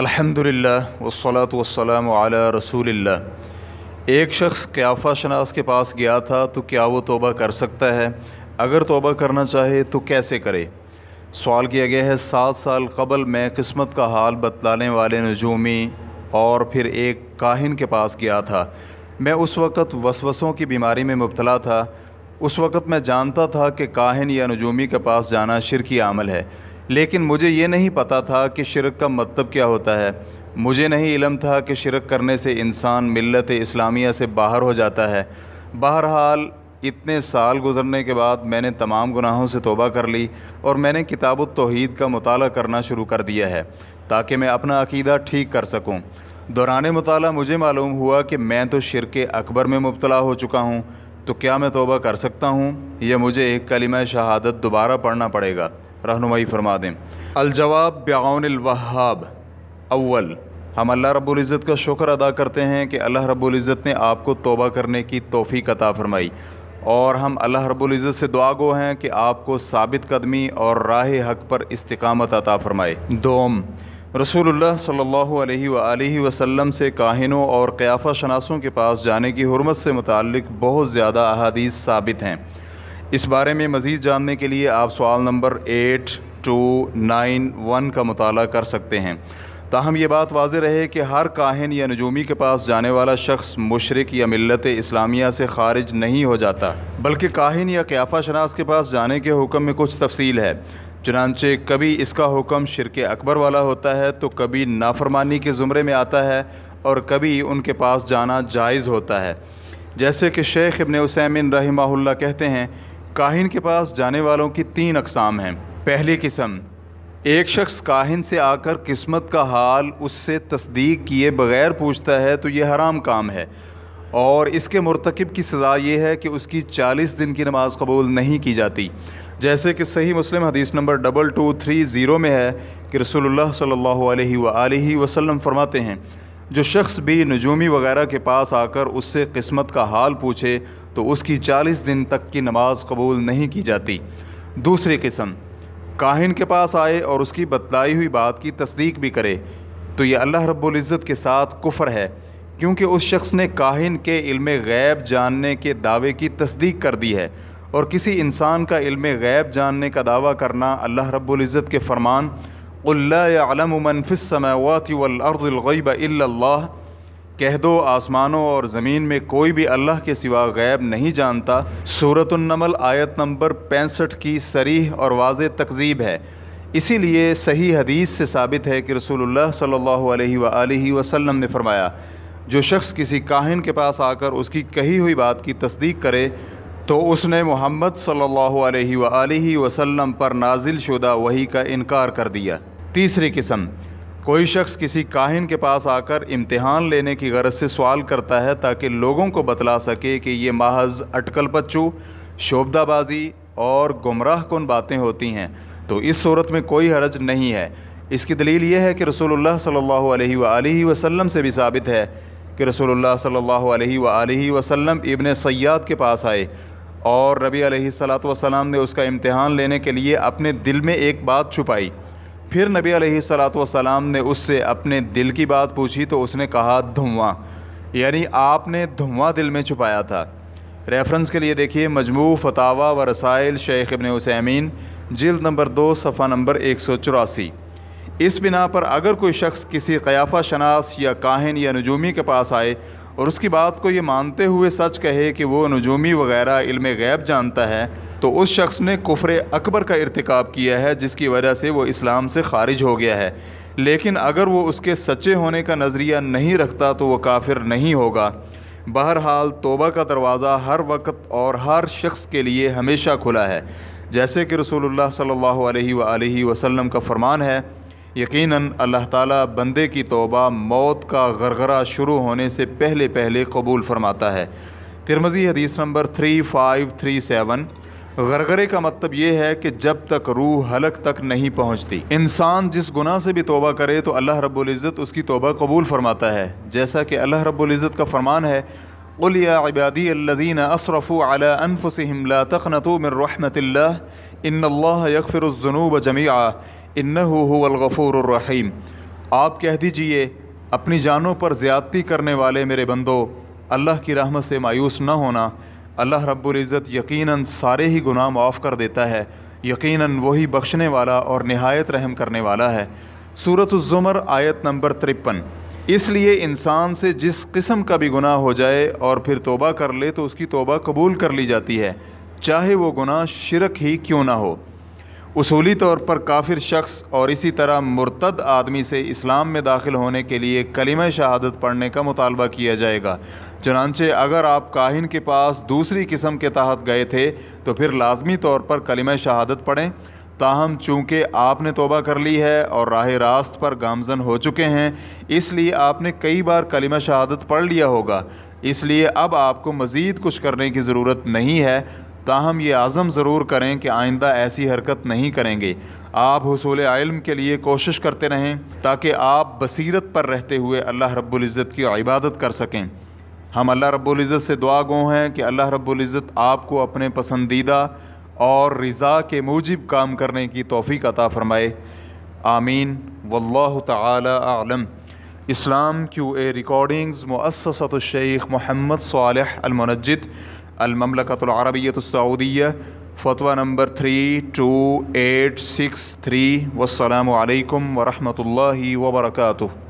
الحمد للہ والسلام علی رسول اللہ ایک شخص قیافہ شناس کے پاس گیا تھا تو کیا وہ توبہ کر سکتا ہے اگر توبہ کرنا چاہے تو کیسے کرے سوال کیا گیا ہے سات سال قبل میں قسمت کا حال بتلانے والے نجومی اور پھر ایک کاہن کے پاس گیا تھا میں اس وقت وسوسوں کی بیماری میں مبتلا تھا اس وقت میں جانتا تھا کہ کاہن یا نجومی کے پاس جانا شرکی عمل ہے لیکن مجھے یہ نہیں پتہ تھا کہ شرک کا مطلب کیا ہوتا ہے مجھے نہیں علم تھا کہ شرک کرنے سے انسان ملت اسلامیہ سے باہر ہو جاتا ہے بہرحال اتنے سال گزرنے کے بعد میں نے تمام گناہوں سے توبہ کر لی اور میں نے کتاب و توحید کا مطالعہ کرنا شروع کر دیا ہے تاکہ میں اپنا عقیدہ ٹھیک کر سکوں دوران مطالعہ مجھے معلوم ہوا کہ میں تو شرک اکبر میں مبتلا ہو چکا ہوں تو کیا میں توبہ کر سکتا ہوں یا مجھے ایک کلمہ شہادت دوبارہ پڑھنا پڑے گا رہنمائی فرما دیں الجواب بعون الوہاب اول ہم اللہ رب العزت کا شکر ادا کرتے ہیں کہ اللہ رب العزت نے آپ کو توبہ کرنے کی توفیق عطا فرمائی اور ہم اللہ رب العزت سے دعا گو ہیں کہ آپ کو ثابت قدمی اور راہ حق پر استقامت عطا فرمائے دوم رسول اللہ صلی اللہ علیہ وآلہ وسلم سے کاہنوں اور قیافہ شناسوں کے پاس جانے کی حرمت سے متعلق بہت زیادہ احادیث ثابت ہیں اس بارے میں مزید جاننے کے لیے آپ سوال number eight two nine one کا مطالعہ کر سکتے ہیں تاہم یہ بات واضح رہے کہ ہر کاہن یا نجومی کے پاس جانے والا شخص مشرق یا ملت اسلامیہ سے خارج نہیں ہو جاتا بلکہ کاہن یا قیافہ شناس کے پاس جانے کے حکم میں کچھ تفصیل ہے چنانچہ کبھی اس کا حکم شرک اکبر والا ہوتا ہے تو کبھی نافرمانی کے زمرے میں آتا ہے اور کبھی ان کے پاس جانا جائز ہوتا ہے جیسے کہ شیخ ابن حسین رحمہ اللہ کہتے ہیں کاہن کے پاس جانے والوں کی تین اقسام ہیں پہلی قسم ایک شخص کاہن سے آ کر قسمت کا حال اس سے تصدیق کیے بغیر پوچھتا ہے تو یہ حرام کام ہے اور اس کے مرتکب کی سزا یہ ہے کہ اس کی چالیس دن کی نماز قبول نہیں کی جاتی جیسے کہ صحیح مسلم حدیث number double two three zero میں ہے کہ رسول اللہ صلی اللہ علیہ وآلہ وسلم فرماتے ہیں جو شخص بھی نجومی وغیرہ کے پاس آ کر اس سے قسمت کا حال پوچھے تو اس کی چالیس دن تک کی نماز قبول نہیں کی جاتی دوسری قسم کاہن کے پاس آئے اور اس کی بتلائی ہوئی بات کی تصدیق بھی کرے تو یہ اللہ رب العزت کے ساتھ کفر ہے کیونکہ اس شخص نے کاہن کے علم غیب جاننے کے دعوے کی تصدیق کر دی ہے اور کسی انسان کا علم غیب جاننے کا دعویٰ کرنا اللہ رب العزت کے فرمان قل لا یعلم من فی السماوات والارض کہ الا الغی کہہ دو آسمانوں اور زمین میں کوئی بھی اللہ کے سوا غیب نہیں جانتا صورت النمل آیت نمبر پینسٹھ کی سریح اور واضح تقزیب ہے اسی لیے صحیح حدیث سے ثابت ہے کہ رسول اللہ صلی اللہ علیہ وآلہ وسلم نے فرمایا جو شخص کسی کاہن کے پاس آ کر اس کی کہی ہوئی بات کی تصدیق کرے تو اس نے محمد صلی اللہ علیہ وآلہ وسلم پر نازل شدہ وہی کا انکار کر دیا تیسری قسم کوئی شخص کسی کاہن کے پاس آ کر امتحان لینے کی غرض سے سوال کرتا ہے تاکہ لوگوں کو بتلا سکے کہ یہ محض اٹکل پچو شوبدہ بازی اور گمراہ کن باتیں ہوتی ہیں تو اس صورت میں کوئی حرج نہیں ہے اس کی دلیل یہ ہے کہ رسول اللہ صلی اللہ علیہ وآلہ وسلم سے بھی ثابت ہے کہ رسول اللہ صلی اللہ علیہ وآلہ وسلم ابن سیاد کے پاس آئے اور ربی علیہ صلاۃۃ وسلام نے اس کا امتحان لینے کے لیے اپنے دل میں ایک بات چھپائی پھر نبی علیہ صلاح والسلام نے اس سے اپنے دل کی بات پوچھی تو اس نے کہا دھواں یعنی آپ نے دھواں دل میں چھپایا تھا ریفرنس کے لیے دیکھیے مجموع فتح و رسائل شیخ ابن حسیمین جلد نمبر دو صفحہ نمبر ایک سو چوراسی اس بنا پر اگر کوئی شخص کسی قیافہ شناس یا کاہن یا نجومی کے پاس آئے اور اس کی بات کو یہ مانتے ہوئے سچ کہے کہ وہ نجومی وغیرہ علم غیب جانتا ہے تو اس شخص نے کفر اکبر کا ارتکاب کیا ہے جس کی وجہ سے وہ اسلام سے خارج ہو گیا ہے لیکن اگر وہ اس کے سچے ہونے کا نظریہ نہیں رکھتا تو وہ کافر نہیں ہوگا بہرحال توبہ کا دروازہ ہر وقت اور ہر شخص کے لیے ہمیشہ کھلا ہے جیسے کہ رسول اللہ صلی اللہ علیہ وآلہ وسلم کا فرمان ہے یقیناً اللہ تعالیٰ بندے کی توبہ موت کا غرغرہ شروع ہونے سے پہلے پہلے قبول فرماتا ہے ترمزی حدیث نمبر 3537 غرگرے کا مطلب یہ ہے کہ جب تک روح حلق تک نہیں پہنچتی انسان جس گناہ سے بھی توبہ کرے تو اللہ رب العزت اس کی توبہ قبول فرماتا ہے جیسا کہ اللہ رب العزت کا فرمان ہے رَحْمَةِ اللہ اِنَّ اللَّهَ يَغْفِرُ الزُّنُوبَ جَمِيعًا اِنَّهُ هُوَ الْغَفُورُ الغفوررحیم آپ کہہ دیجئے اپنی جانوں پر زیادتی کرنے والے میرے بندو اللہ کی رحمت سے مایوس نہ ہونا اللہ رب العزت یقیناً سارے ہی گناہ معاف کر دیتا ہے یقیناً وہی بخشنے والا اور نہایت رحم کرنے والا ہے صورت الزمر آیت نمبر ترپن اس لیے انسان سے جس قسم کا بھی گناہ ہو جائے اور پھر توبہ کر لے تو اس کی توبہ قبول کر لی جاتی ہے چاہے وہ گناہ شرک ہی کیوں نہ ہو اصولی طور پر کافر شخص اور اسی طرح مرتد آدمی سے اسلام میں داخل ہونے کے لیے کلمہ شہادت پڑھنے کا مطالبہ کیا جائے گا چنانچہ اگر آپ کاہن کے پاس دوسری قسم کے تحت گئے تھے تو پھر لازمی طور پر کلمہ شہادت پڑھیں تاہم چونکہ آپ نے توبہ کر لی ہے اور راہ راست پر گامزن ہو چکے ہیں اس لیے آپ نے کئی بار کلمہ شہادت پڑھ لیا ہوگا اس لیے اب آپ کو مزید کچھ کرنے کی ضرورت نہیں ہے تاہم یہ عزم ضرور کریں کہ آئندہ ایسی حرکت نہیں کریں گے آپ حصول علم کے لیے کوشش کرتے رہیں تاکہ آپ بصیرت پر رہتے ہوئے اللہ رب العزت کی عبادت کر سکیں ہم اللہ رب العزت سے دعا گو ہیں کہ اللہ رب العزت آپ کو اپنے پسندیدہ اور رضا کے موجب کام کرنے کی توفیق عطا فرمائے آمین واللہ تعالی اعلم اسلام کیو اے ریکارڈنگز مؤسسۃ الشیخ محمد صالح المنجد المملکت العربیت السعودیہ فتویٰ number three two eight six three وسلام علیکم ورحمۃ اللہ وبرکاتہ